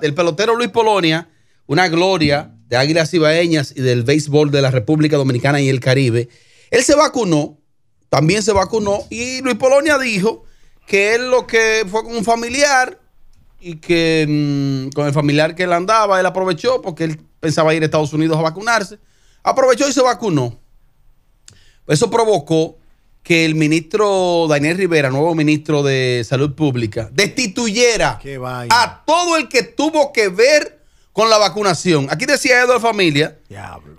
El pelotero Luis Polonia, una gloria de Águilas Ibaeñas y del béisbol de la República Dominicana y el Caribe, él se vacunó, también se vacunó, y Luis Polonia dijo que él lo que fue con un familiar y que mm, con el familiar que él andaba, él aprovechó porque él pensaba ir a Estados Unidos a vacunarse, aprovechó y se vacunó. Eso provocó que el ministro Daniel Rivera, nuevo ministro de Salud Pública, destituyera a todo el que tuvo que ver con la vacunación. Aquí decía Eduardo Familia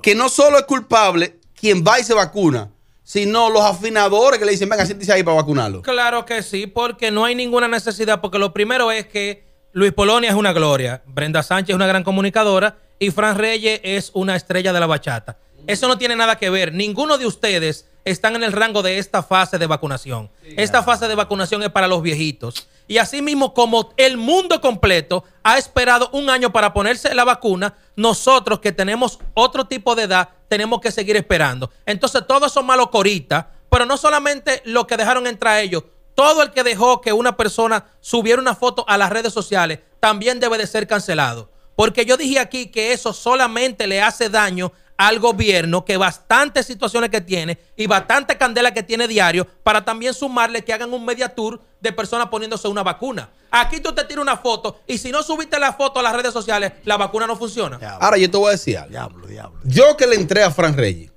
que no solo es culpable quien va y se vacuna, sino los afinadores que le dicen, venga, siéntese ahí para vacunarlo. Claro que sí, porque no hay ninguna necesidad, porque lo primero es que Luis Polonia es una gloria, Brenda Sánchez es una gran comunicadora y Fran Reyes es una estrella de la bachata. Eso no tiene nada que ver. Ninguno de ustedes están en el rango de esta fase de vacunación. esta fase de vacunación es para los viejitos. Y así mismo como el mundo completo ha esperado un año para ponerse la vacuna, nosotros que tenemos otro tipo de edad tenemos que seguir esperando. Entonces todos son malos coritas, pero no solamente lo que dejaron entrar ellos, todo el que dejó que una persona subiera una foto a las redes sociales también debe de ser cancelado. Porque yo dije aquí que eso solamente le hace daño al gobierno que bastantes situaciones que tiene y bastante candela que tiene diario para también sumarle que hagan un media tour de personas poniéndose una vacuna. Aquí tú te tiras una foto y si no subiste la foto a las redes sociales, la vacuna no funciona. Ahora yo te voy a decir algo. Diablo, diablo. Yo que le entré a Fran Reyes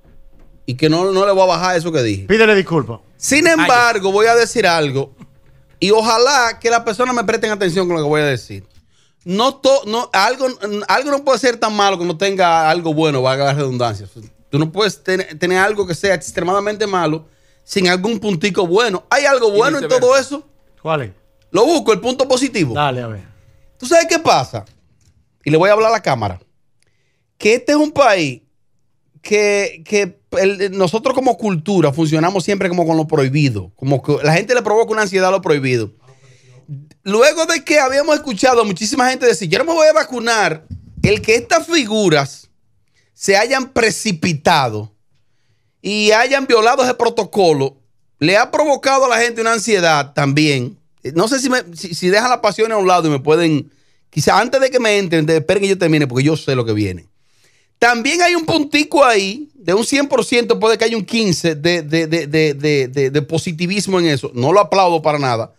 y que no, no le voy a bajar eso que dije. Pídele disculpas. Sin embargo, voy a decir algo y ojalá que las personas me presten atención con lo que voy a decir no, no algo, algo no puede ser tan malo que no tenga algo bueno, valga la redundancia. Tú no puedes tener algo que sea extremadamente malo sin algún puntico bueno. ¿Hay algo bueno en todo eso? ¿Cuál es? Lo busco, el punto positivo. Dale, a ver. ¿Tú sabes qué pasa? Y le voy a hablar a la cámara. Que este es un país que, nosotros como cultura funcionamos siempre como con lo prohibido. Como que la gente le provoca una ansiedad a lo prohibido luego de que habíamos escuchado a muchísima gente decir, yo no me voy a vacunar, el que estas figuras se hayan precipitado y hayan violado ese protocolo, le ha provocado a la gente una ansiedad también. No sé si, me, si, dejan la pasión a un lado y me pueden, quizá antes de que me entren, esperen que yo termine, porque yo sé lo que viene. También hay un puntico ahí, de un 100%, puede que haya un 15% de positivismo en eso. No lo aplaudo para nada.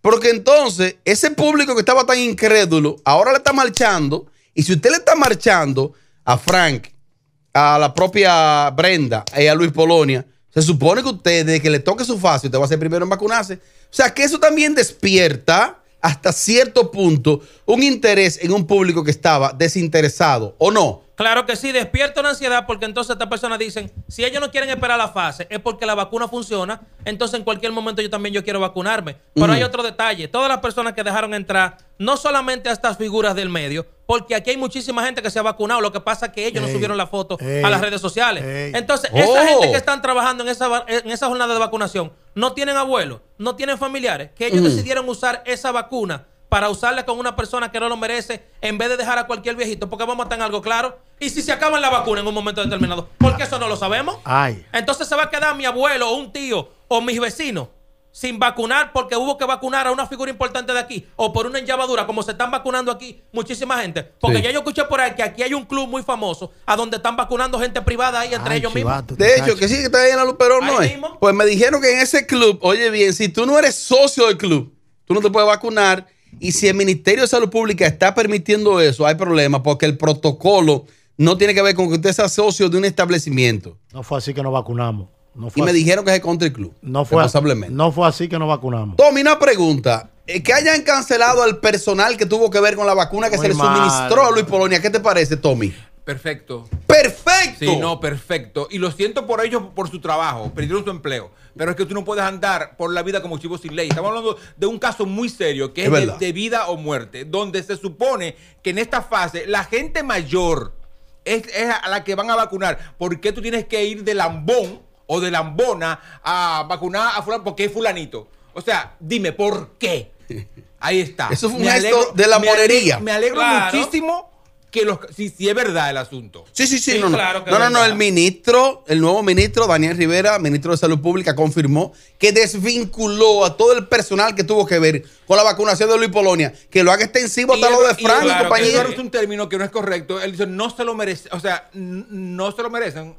Porque entonces, ese público que estaba tan incrédulo, ahora le está marchando. Y si usted le está marchando a Frank, a la propia Brenda y eh, a Luis Polonia, se supone que usted, que le toque su fase, usted va a ser primero en vacunarse. O sea, que eso también despierta hasta cierto punto un interés en un público que estaba desinteresado, ¿o no? Claro que sí, despierta una ansiedad porque entonces estas personas dicen, si ellos no quieren esperar la fase, es porque la vacuna funciona, entonces en cualquier momento yo también yo quiero vacunarme. Pero hay otro detalle, todas las personas que dejaron entrar, no solamente a estas figuras del medio, porque aquí hay muchísima gente que se ha vacunado. Lo que pasa es que ellos no subieron la foto a las redes sociales. Entonces, esa oh. gente que están trabajando en esa, en esa jornada de vacunación no tienen abuelos, no tienen familiares, que ellos mm. decidieron usar esa vacuna para usarla con una persona que no lo merece en vez de dejar a cualquier viejito, porque vamos a estar algo claro. Y si se acaban la vacuna en un momento determinado, porque eso no lo sabemos. Entonces se va a quedar mi abuelo o un tío o mis vecinos sin vacunar porque hubo que vacunar a una figura importante de aquí o por una enllavadura, como se están vacunando aquí muchísima gente. Porque ya yo escuché por ahí que aquí hay un club muy famoso a donde están vacunando gente privada ahí entre ellos mismos. De hecho, que sí que está ahí en la Luperón, ¿no Pues me dijeron que en ese club, oye bien, si tú no eres socio del club, tú no te puedes vacunar. Y si el Ministerio de Salud Pública está permitiendo eso, hay problema, porque el protocolo no tiene que ver con que usted sea socio de un establecimiento. No fue así que nos vacunamos y me dijeron que es el country club. No fue, responsablemente. no fue así que nos vacunamos. Tommy, una pregunta. Eh, que hayan cancelado al personal que tuvo que ver con la vacuna que se le suministró a Luis Polonia. ¿Qué te parece, Tommy? Perfecto. ¡Perfecto! Sí, no, perfecto. Y lo siento por ellos por su trabajo, perdieron su empleo. Pero es que tú no puedes andar por la vida como chivo sin ley. Estamos hablando de un caso muy serio, que es, de, vida o muerte, donde se supone que en esta fase la gente mayor es, es a la que van a vacunar. ¿Por qué tú tienes que ir de lambón? o de Lambona a vacunar a fulano porque es fulanito. O sea, dime, ¿por qué? Ahí está. Eso fue un gesto de la morería. Me alegro, muchísimo que los si, es verdad el asunto. Sí, sí, sí. no, no. no, el ministro, el nuevo ministro, Daniel Rivera, ministro de Salud Pública, confirmó que desvinculó a todo el personal que tuvo que ver con la vacunación de Luis Polonia, que lo haga extensivo hasta lo de Francia, claro, compañero. es un término que no es correcto. Él dice, no se lo merece, o sea, no se lo merecen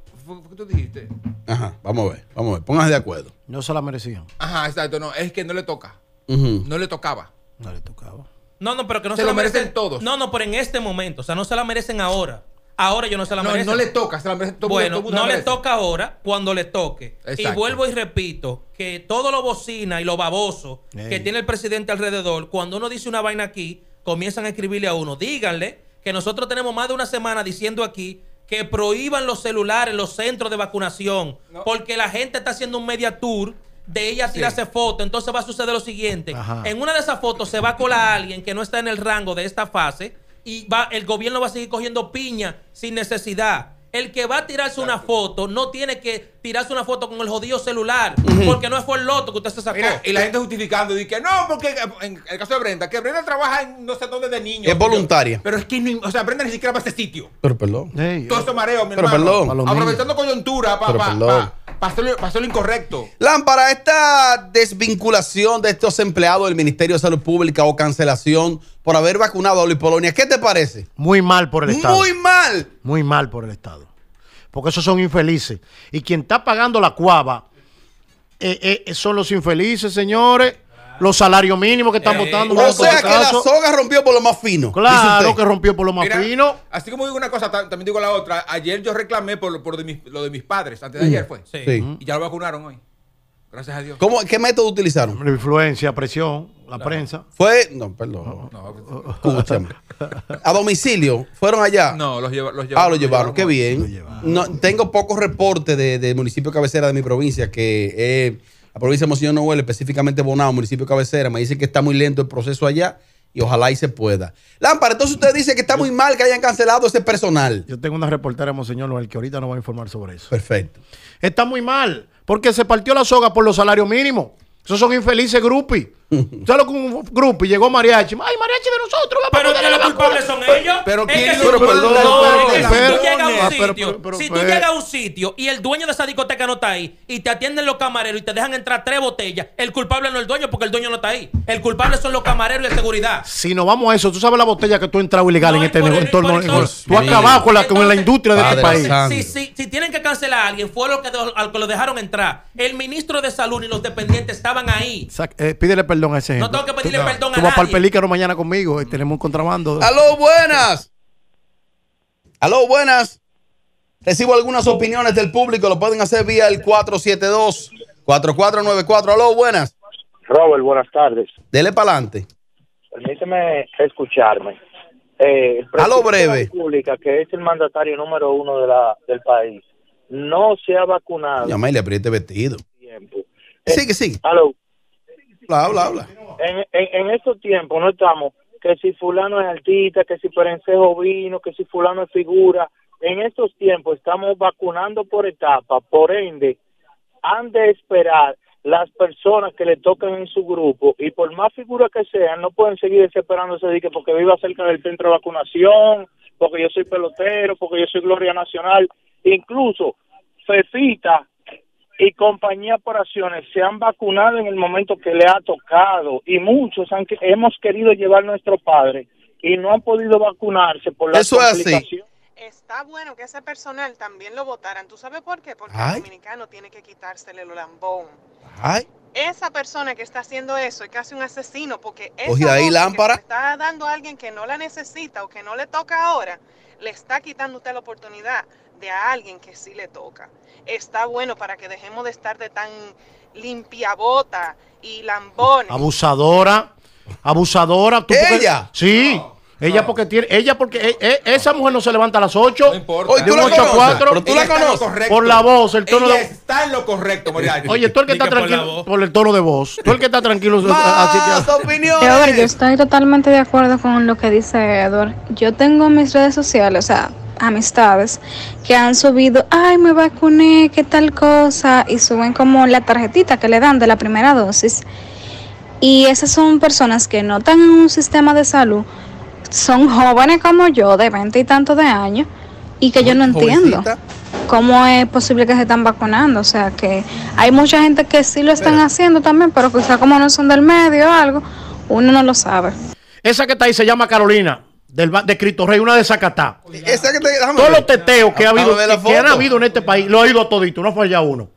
fue tú dijiste. Ajá, vamos a ver, vamos a ver, pónganse de acuerdo. No se la merecían. Ajá, exacto, no, es que no le toca. No le tocaba. No le tocaba. No, no, pero que no se, se lo merecen, todos. No, no, pero en este momento, o sea, no se la merecen ahora. Ahora yo no se la merezco. No le toca, se la merece todo Bueno, no le toca ahora, cuando le toque. Y vuelvo y repito que todo lo bocina y lo baboso que tiene el presidente alrededor, cuando uno dice una vaina aquí, comienzan a escribirle a uno. Díganle que nosotros tenemos más de una semana diciendo aquí que prohíban los celulares los centros de vacunación, porque la gente está haciendo un media tour de ella tirarse sí. foto, entonces va a suceder lo siguiente. En una de esas fotos se va a colar alguien que no está en el rango de esta fase y va, el gobierno va a seguir cogiendo piña sin necesidad. El que va a tirarse una foto no tiene que tirarse una foto con el jodido celular, porque no fue el loto que usted se sacó. Mira, y la gente justificando, dice que no, porque en el caso de Brenda, que Brenda trabaja en no sé dónde de niño. Es voluntaria. pero es que, o sea, Brenda ni siquiera va a este sitio. Pero perdón. Todo eso mareo, mi pero hermano. Perdón. Aprovechando coyuntura, papá pasó, lo incorrecto. Lámpara, esta desvinculación de estos empleados del Ministerio de Salud Pública o cancelación por haber vacunado a Luis Polonia, ¿qué te parece? Muy mal por el Estado. Muy mal. Muy mal por el Estado. Porque esos son infelices. Y quien está pagando la cuava eh, eh, son los infelices, señores los salarios mínimos que están eh, votando. o sea que la soga rompió por lo más fino. Claro que rompió por lo más fino. Así como digo una cosa, también digo la otra. Ayer yo reclamé por, lo, de mis, lo de mis padres, antes de ayer fue. Sí. Y ya lo vacunaron hoy. Gracias a Dios. ¿Cómo, ¿Qué método utilizaron? influencia, presión, la prensa. Fue, no, perdón. No, a domicilio, ¿fueron allá? No, los, los llevaron. Ah, los, llevaron, qué bien. No, tengo pocos reportes de, de municipio cabecera de mi provincia que la provincia de Monseñor Noel, específicamente Bonao, municipio cabecera, me dicen que está muy lento el proceso allá y ojalá y se pueda. Lámpara, entonces usted dice que está muy mal que hayan cancelado ese personal. Yo tengo una reportera, Monseñor Noel, que ahorita nos va a informar sobre eso. Perfecto. Está muy mal, porque se partió la soga por los salarios mínimos. Esos son infelices Grupi Solo con que un grupi llegó mariachi? ¡Ay, mariachi de nosotros! pero a los culpables son ellos. Pero, ¿quién? perdón, si tú llegas a un sitio y el dueño de esa discoteca no está ahí y te atienden los camareros y te dejan entrar tres botellas, el culpable no es el dueño porque el dueño no está ahí. El culpable son los camareros y la seguridad. Si no vamos a eso, tú sabes la botella que tú has entrado ilegal en este entorno. Tú has abajo con la, industria de este país. Si, tienen que cancelar a alguien, fue lo que, al que lo dejaron entrar. El ministro de Salud y los dependientes estaban ahí. Eh, pídele perdón a ese No tengo que pedirle perdón a vas para el pelícano mañana conmigo y tenemos un contrabando. ¡Aló, buenas! Aló, buenas. Recibo algunas oh. opiniones del público, lo pueden hacer vía el 472-4494. Aló, buenas. Robert, buenas tardes. Dele para adelante. Permíteme escucharme. Eh, breve. que es el mandatario número uno de la, del país, no se ha vacunado. Llama y le apriete vestido. Sí, que sí. Aló. Habla, habla, En, en, en estos tiempos no estamos que si fulano es artista, que si perencejo vino, que si fulano es figura, en estos tiempos estamos vacunando por etapa, por ende, han de esperar las personas que le tocan en su grupo y por más figuras que sean, no pueden seguir desesperándose porque viva cerca del centro de vacunación, porque yo soy pelotero, porque yo soy Gloria Nacional, incluso Cecita y compañía por acciones se han vacunado en el momento que le ha tocado y muchos han, hemos querido llevar nuestro padre y no han podido vacunarse por la Eso está bueno que ese personal también lo votaran. ¿Tú sabes por qué? Porque el dominicano tiene que quitársele el lambón. Ay. Esa persona que está haciendo eso es casi un asesino porque esa ahí lámpara. Que está dando a alguien que no la necesita o que no le toca ahora, le está quitando usted la oportunidad de a alguien que sí le toca. Está bueno para que dejemos de estar de tan limpiabota y lambones. Abusadora. Abusadora. ¿Tú ¿Ella? Sí. Ella porque tiene, ella porque eh, eh, esa mujer no se levanta a las 8. No a 4. Por la voz, el tono de Está en lo correcto, Oye, tú el que está tranquilo por, el tono de voz. Tú el que está tranquilo así que yo estoy totalmente de acuerdo con lo que dice Edward. Yo tengo mis redes sociales, o sea, amistades que han subido, ay, me vacuné, qué tal cosa, y suben como la tarjetita que le dan de la primera dosis. Y esas son personas que no están en un sistema de salud, son jóvenes como yo, de veinte y tantos de años, y que yo no entiendo cómo es posible que se están vacunando. O sea, que hay mucha gente que sí lo están haciendo también, pero quizá como no son del medio o algo, uno no lo sabe. Esa que está ahí se llama Carolina. Del, de Cristo Rey, una de Zacatá. Todos los teteos que, ha ah, habido, que han habido en este país, lo ha ido todito, no falla uno.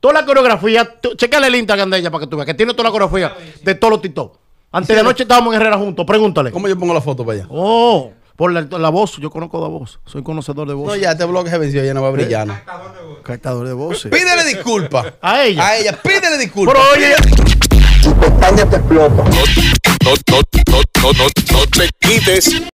Toda la coreografía, chequale el Instagram de ella para que tú veas, que tiene toda la coreografía de todos los titos. Antes de anoche estábamos en Herrera juntos, pregúntale. ¿Cómo yo pongo la foto para allá? Oh, por la, voz, yo conozco la voz, soy conocedor de voz. No, ya este blog se venció, ya no va a brillar. ¿no? Cartador de voces. Pídele disculpas. A ella. A ella, pídele disculpas. Pero oye, Tu pestaña te explota. no te quites.